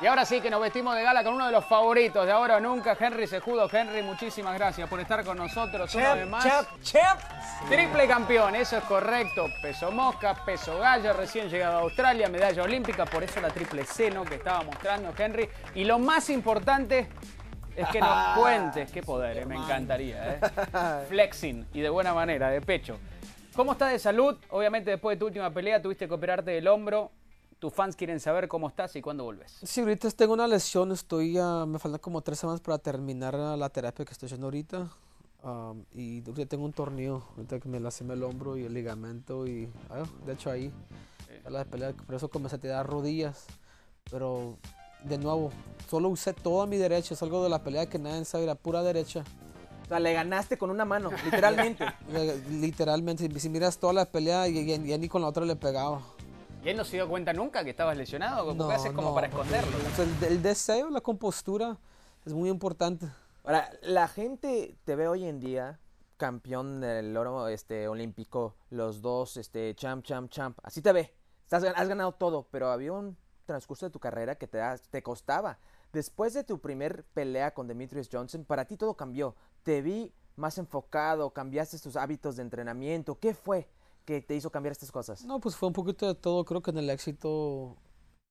Y ahora sí que nos vestimos de gala con uno de los favoritos de ahora o nunca, Henry Sejudo. Henry, muchísimas gracias por estar con nosotros una más. ¡Chep! Triple campeón, eso es correcto. Peso mosca, peso gallo, recién llegado a Australia, medalla olímpica, por eso la triple seno que estaba mostrando Henry. Y lo más importante es que nos cuentes, qué poder, me encantaría. ¿eh? Flexing y de buena manera, de pecho. ¿Cómo estás de salud? Obviamente después de tu última pelea tuviste que operarte del hombro. Tus fans quieren saber cómo estás y cuándo vuelves? Sí, ahorita tengo una lesión, estoy, me faltan como tres semanas para terminar la terapia que estoy haciendo ahorita. y tengo un tornillo, ahorita que me lastimé el hombro y el ligamento y, ah, de hecho ahí, la pelea, por eso comencé a tirar rodillas. Pero, de nuevo, solo usé toda mi derecha, es algo de la pelea que nadie sabe, la pura derecha. O sea, le ganaste con una mano, literalmente. literalmente, si miras toda la pelea, y ni con la otra le pegaba. ¿Y él no se dio cuenta nunca que estabas lesionado? que haces como para esconderlo? El, el, deseo, la compostura es muy importante. Ahora, la gente te ve hoy en día campeón del oro este, olímpico, los dos, este, champ, champ, champ. Así te ve. Estás, has ganado todo, pero había un transcurso de tu carrera que te, te costaba. Después de tu primer pelea con Demetrius Johnson, para ti todo cambió. Te vi más enfocado, cambiaste tus hábitos de entrenamiento. ¿Qué fue? que te hizo cambiar estas cosas? No, pues fue un poquito de todo. Creo que en el éxito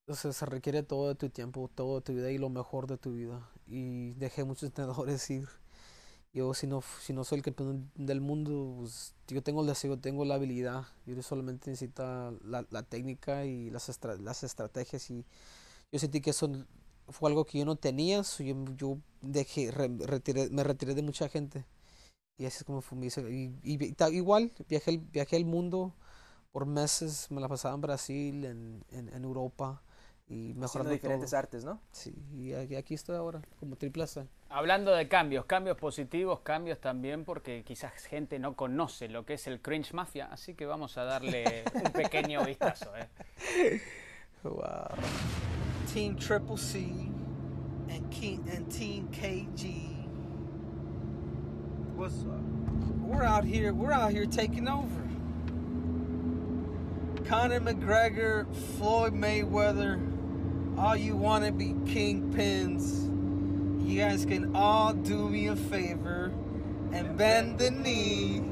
se requiere todo de tu tiempo, todo de tu vida y lo mejor de tu vida. Y dejé muchos entrenadores ir. Yo si no, si no soy el campeón del mundo, pues, yo tengo el deseo, tengo la habilidad. Yo solamente necesito la, técnica y las, las estrategias. Y yo sentí que eso fue algo que yo no tenía. yo, dejé, me retiré de mucha gente. Y así es como fue. Y, igual viajé, viajé al mundo por meses, me la pasaba en Brasil, en, en, Europa y mejorando diferentes artes, ¿no? Sí, y aquí estoy ahora, como triplaza. Hablando de cambios, cambios positivos, cambios también porque quizás gente no conoce lo que es el cringe mafia, así que vamos a darle un pequeño vistazo. ¿eh? Wow. Team Triple C and, and Team KG what's up. We're out here, we're out here taking over. Conor McGregor, Floyd Mayweather, all you want to be kingpins. You guys can all do me a favor and bend the knee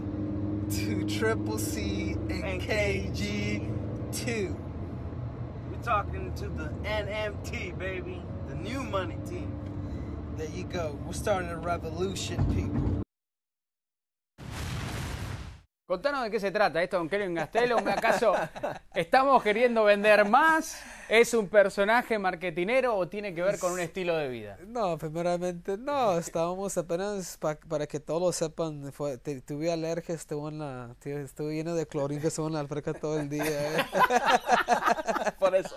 to Triple C and, and KG2. We're talking to the NMT, baby, the new money team. There you go. We're starting a revolution, people. Contanos de qué se trata esto, don Kelvin Gastelum, ¿Acaso estamos queriendo vender más? ¿Es un personaje marketinero o tiene que ver con un estilo de vida? No, primeramente no. Estábamos apenas para que todos lo sepan. tuve alergia, estuve, en la, estuve lleno de clorín que estuvo en la alberca todo el día. Eh. Por eso.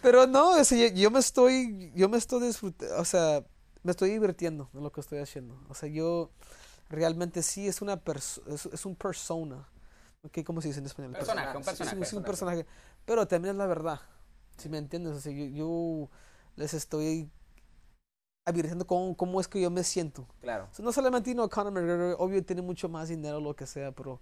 Pero no, yo, me estoy, yo me estoy disfrutando, o sea, me estoy divirtiendo en lo que estoy haciendo. O sea, yo realmente sí es una es, un persona. ¿Cómo se dice en español? un personaje. Pero también es la verdad. Si me entiendes, yo, les estoy advirtiendo cómo, es que yo me siento. Claro. no solamente tiene Conor obvio tiene mucho más dinero, lo que sea, pero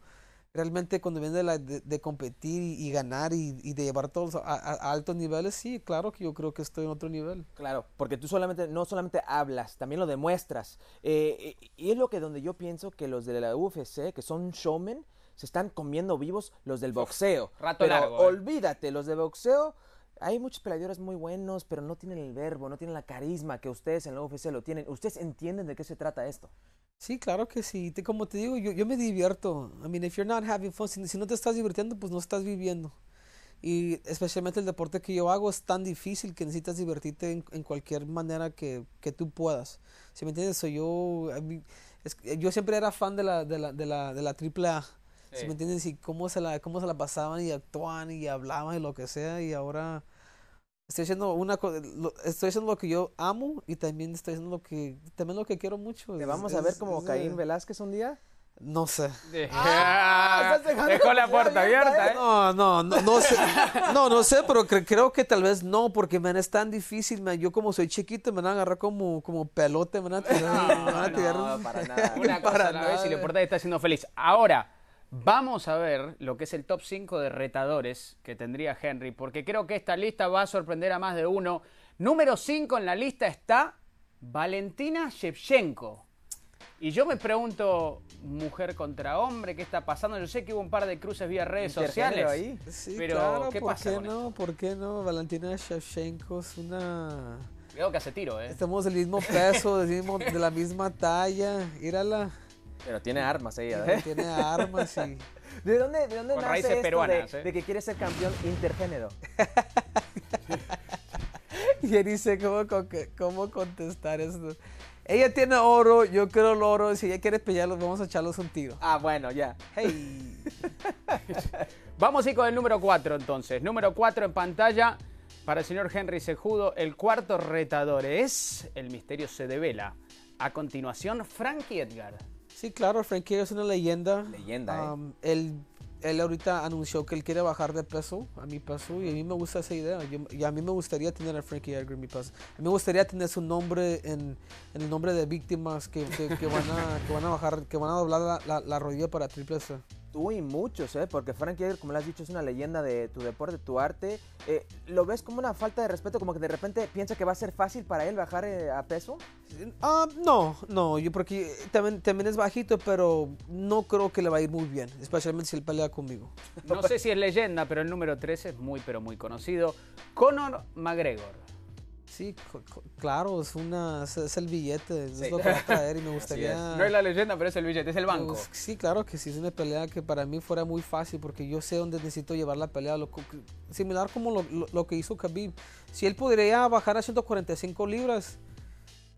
realmente cuando viene de, competir y, ganar y, de llevar todos a, altos niveles, sí, claro que yo creo que estoy en otro nivel. Claro, porque tú solamente, no solamente hablas, también lo demuestras. Eh, y es lo que donde yo pienso que los de la UFC, que son showmen, se están comiendo vivos los del boxeo. Rato pero largo, eh. olvídate, los de boxeo... Hay muchos peleadores muy buenos, pero no tienen el verbo, no tienen la carisma que ustedes en la UFC lo tienen. ¿Ustedes entienden de qué se trata esto? Sí, claro que sí. como te digo, yo, me divierto. I mean, if you're not having fun, si, no te estás divirtiendo, pues no estás viviendo. Y especialmente el deporte que yo hago es tan difícil que necesitas divertirte en, cualquier manera que, que, tú puedas. si me entiendes? Soy yo, yo siempre era fan de la, de la, de la, de la AAA. me entiendes? Y cómo se, la, cómo se la pasaban y actuaban y hablaban y lo que sea. Y ahora estoy haciendo una estoy haciendo lo que yo amo y también estoy haciendo lo que también lo que quiero mucho. ¿Te vamos a ver como Caín Velázquez un día? No sé. Ah, dejó la puerta abierta, ¿eh? No, no, no, sé. No, no sé, pero creo que tal vez no, porque me es tan difícil, man. Yo como soy chiquito, me van a agarrar como, como pelote, me van a tirar. No, no para nada. Una cosa y está siendo feliz. Ahora, Vamos a ver lo que es el top 5 de retadores que tendría Henry, porque creo que esta lista va a sorprender a más de uno. Número 5 en la lista está Valentina Shevchenko. Y yo me pregunto, mujer contra hombre, ¿qué está pasando? Yo sé que hubo un par de cruces vía redes sociales. pero, ¿qué ¿por Qué no? ¿Por qué no? Valentina Shevchenko es una. Veo que hace tiro, ¿eh? Estamos del mismo peso, de la misma talla. la pero tiene armas ella, ¿eh? Tiene armas y... ¿De dónde, nace esto ¿eh? de, que quiere ser campeón intergénero? Y él dice, cómo, contestar eso? Ella tiene oro, yo creo el oro. Si ella quiere pelearlos, vamos a echarlos un tiro. Ah, bueno, ya. Hey. vamos a ir con el número 4 entonces. Número 4 en pantalla para el señor Henry Sejudo. El cuarto retador es El misterio se devela. A continuación, Frankie Edgar. Sí, claro, Frankie es una leyenda. Leyenda, eh. Él, él ahorita anunció que él quiere bajar de peso, a mi peso, y a mí me gusta esa idea. y a mí me gustaría tener a Frankie en mi peso. A mí me gustaría tener su nombre en, el nombre de víctimas que, van, a, que van a bajar, que van a doblar la, rodilla para Triple C y muchos, ¿eh? Porque Frank como lo has dicho, es una leyenda de tu deporte, tu arte. Eh, ¿Lo ves como una falta de respeto? Como que de repente piensa que va a ser fácil para él bajar eh, a peso. Ah, no, no, yo porque también, también es bajito, pero no creo que le va a ir muy bien, especialmente si él pelea conmigo. No sé si es leyenda, pero el número 13 es muy, pero muy conocido. Conor McGregor. Sí, claro, es, una, es, el billete, es lo que va a traer y me gustaría... No es la leyenda, pero es el billete, es el banco. sí, claro que sí, es una pelea que para mí fuera muy fácil porque yo sé dónde necesito llevar la pelea, lo, similar como lo, lo, que hizo Khabib. Si él podría bajar a 145 libras,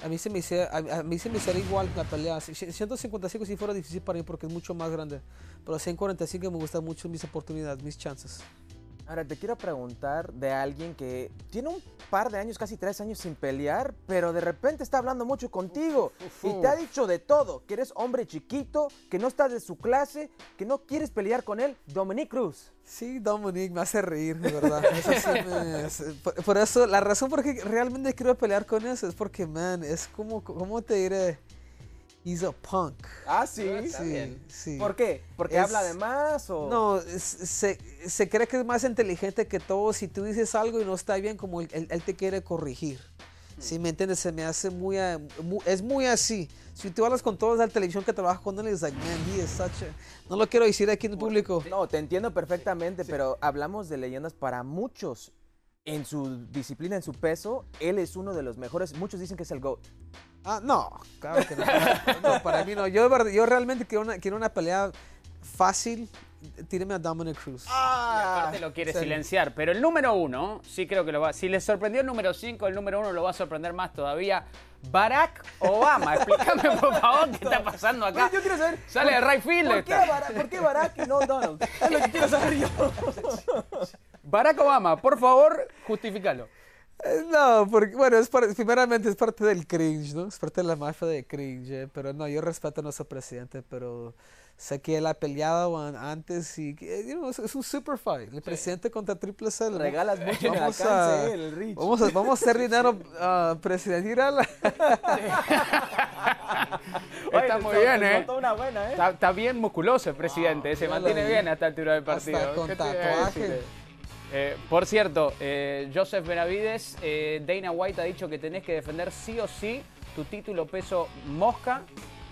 a mí se me hiciera, a, mí se me igual la pelea. 155 sí fuera difícil para mí porque es mucho más grande, pero 145 me gustan mucho mis oportunidades, mis chances. Ahora te quiero preguntar de alguien que tiene un par de años, casi tres años sin pelear, pero de repente está hablando mucho contigo y te ha dicho de todo, que eres hombre chiquito, que no estás de su clase, que no quieres pelear con él, Dominique Cruz. Sí, Dominique me hace reír, de verdad. Eso eh, por, eso, la razón por que realmente quiero pelear con eso es porque, man, es como, ¿cómo te diré? He's a punk. Ah, sí, ah, sí, ¿Por qué? ¿Porque habla de más o...? No, se, cree que es más inteligente que todo. Si tú dices algo y no está bien, como él, te quiere corregir. Si hmm. ¿Sí me entiendes? Se me hace muy, ah, Es muy así. Si tú hablas con todos de la televisión que trabaja con él, es like, man, he is such a... No lo quiero decir aquí en público. No, te entiendo perfectamente, pero hablamos de leyendas para muchos. En su disciplina, en su peso, él es uno de los mejores. Muchos dicen que es el GOAT. Ah, no, claro que no. para mí no. Yo, realmente quiero una, quiero pelea fácil. Tíreme a Dominic Cruz. Ah, y aparte lo quiere silenciar. Pero el número uno, sí creo que lo va. Si le sorprendió el número cinco, el número uno lo va a sorprender más todavía. Barack Obama. Explícame, por favor, qué está pasando acá. Yo quiero saber. Sale de Ray field. ¿por qué, Barack, ¿Por qué Barack y no Donald? Es lo que quiero saber yo. Barack Obama, por favor, justifícalo. No, porque, bueno, es primeramente es parte del cringe, ¿no? Es parte de la mafia de cringe, eh, pero no, yo respeto a nuestro presidente, pero sé que él ha peleado antes y eh, es, un super fight. El presidente contra Triple C. Regalas mucho vamos a, eh, el Rich. Vamos a, vamos a hacer dinero, uh, ah, presidente. está muy bien, ¿eh? Está, bien musculoso el presidente, se ah, mantiene bien hasta el altura del partido. Hasta con tatuaje. Eh, por cierto, eh, Joseph Benavides, eh, Dana White ha dicho que tenés que defender sí o sí tu título peso mosca,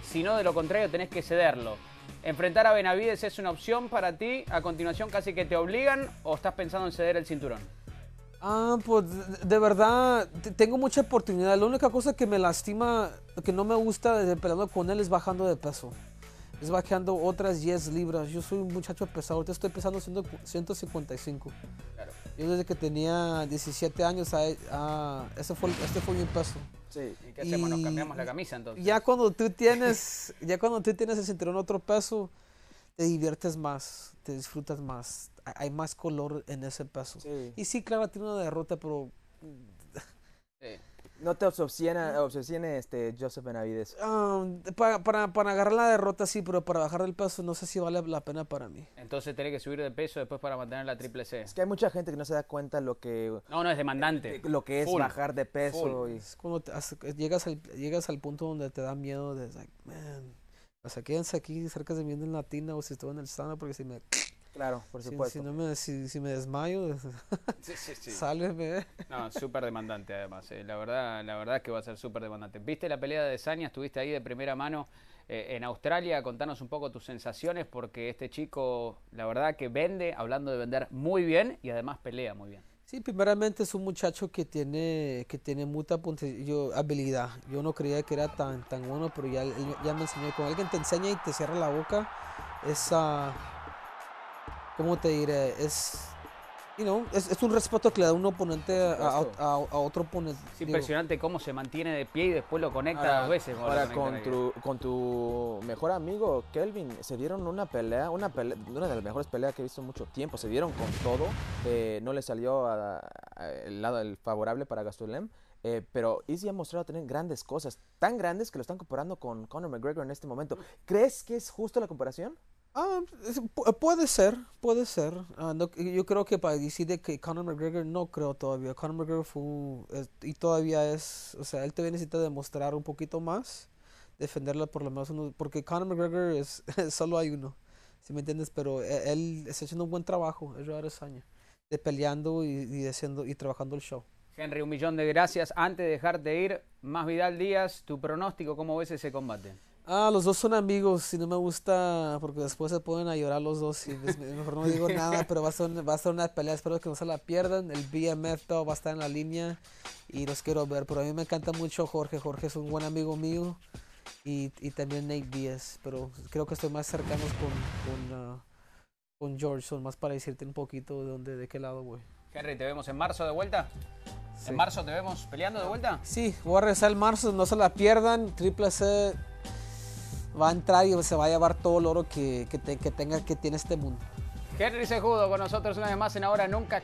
si no de lo contrario tenés que cederlo. ¿Enfrentar a Benavides es una opción para ti? ¿A continuación casi que te obligan o estás pensando en ceder el cinturón? Ah, pues de verdad tengo mucha oportunidad. La única cosa que me lastima, que no me gusta desde peleando con él es bajando de peso bajeando va quedando otras 10 libras. Yo soy un muchacho pesado, te estoy pesando 155. Yo desde que tenía 17 años, a, fue, este fue mi peso. Sí, ¿y qué hacemos? ¿Nos cambiamos la camisa entonces? Ya cuando tú tienes, ya cuando tú tienes ese cinturón otro peso, te diviertes más, te disfrutas más, hay más color en ese peso. Y sí, claro, tiene una derrota, pero... Sí. No te obsesiona, obsesione este Joseph Benavides. Um, para, para, agarrar la derrota sí, pero para bajar el peso no sé si vale la pena para mí. Entonces tiene que subir de peso después para mantener la triple C. Es que hay mucha gente que no se da cuenta lo que... No, no, es demandante. Eh, lo que es bajar de peso. Es cuando llegas, al, llegas al punto donde te da miedo de, like, man, o sea, quédense aquí cerca de mí en la tienda o si estoy en el stand porque si me Claro, por supuesto. Si, no me, si, me desmayo, sálveme. No, súper demandante además. Eh. La, verdad, la verdad es que va a ser súper demandante. ¿Viste la pelea de Sania? Estuviste ahí de primera mano eh, en Australia. Contanos un poco tus sensaciones porque este chico, la verdad que vende, hablando de vender muy bien y además pelea muy bien. Sí, primeramente es un muchacho que tiene, que tiene mucha habilidad. Yo no creía que era tan, tan bueno, pero ya, ya me enseñó. Cuando alguien te enseña y te cierra la boca, esa... ¿cómo te diré? Es, you es, un respeto que le da un oponente a, otro oponente. Es impresionante cómo se mantiene de pie y después lo conecta dos veces. Ahora, con tu, mejor amigo Kelvin, se dieron una pelea, una de las mejores peleas que he visto en mucho tiempo. Se dieron con todo. Eh, no le salió el lado favorable para Gastelum. Eh, pero Izzy ha mostrado tener grandes cosas, tan grandes que lo están comparando con Conor McGregor en este momento. ¿Crees que es justo la comparación? Ah, eh, puede ser, puede ser. Ah, yo creo que para decir que Conor McGregor no creo todavía. Conor McGregor fue y todavía es, o sea, él todavía necesita demostrar un poquito más, defenderla por lo menos uno, porque Conor McGregor es solo hay uno, si me entiendes. Pero eh, él, está haciendo un buen trabajo, es ahora esaña, de peleando y, haciendo y trabajando el show. Henry, un millón de gracias. Antes de dejarte ir, más Vidal Díaz, tu pronóstico, ¿cómo ves ese combate? Ah, los dos son amigos Si no me gusta porque después se pueden a llorar los dos y pues, mejor no digo nada, pero va a, ser, va una pelea, espero que no se la pierdan. El BMF todo va a estar en la línea y los quiero ver, pero a mí me encanta mucho Jorge, Jorge es un buen amigo mío y, también Nate Díaz, pero creo que estoy más cercano con, ah, con, George, son más para decirte un poquito de dónde, de qué lado, güey. Henry, ¿te vemos en marzo de vuelta? ¿En marzo te vemos peleando de vuelta? Sí, voy a regresar en marzo, no se la pierdan, Triple C va a entrar y se va a llevar todo el oro que, tenga, que tiene este mundo. Henry Judo con nosotros una vez más en Ahora Nunca.